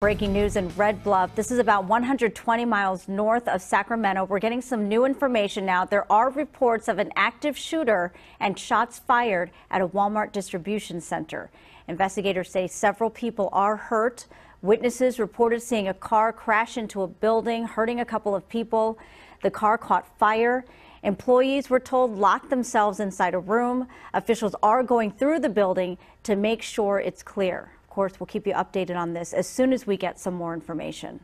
Breaking news in Red Bluff. This is about 120 miles north of Sacramento. We're getting some new information now. There are reports of an active shooter and shots fired at a Walmart distribution center. Investigators say several people are hurt. Witnesses reported seeing a car crash into a building, hurting a couple of people. The car caught fire. Employees were told lock themselves inside a room. Officials are going through the building to make sure it's clear course, we'll keep you updated on this as soon as we get some more information.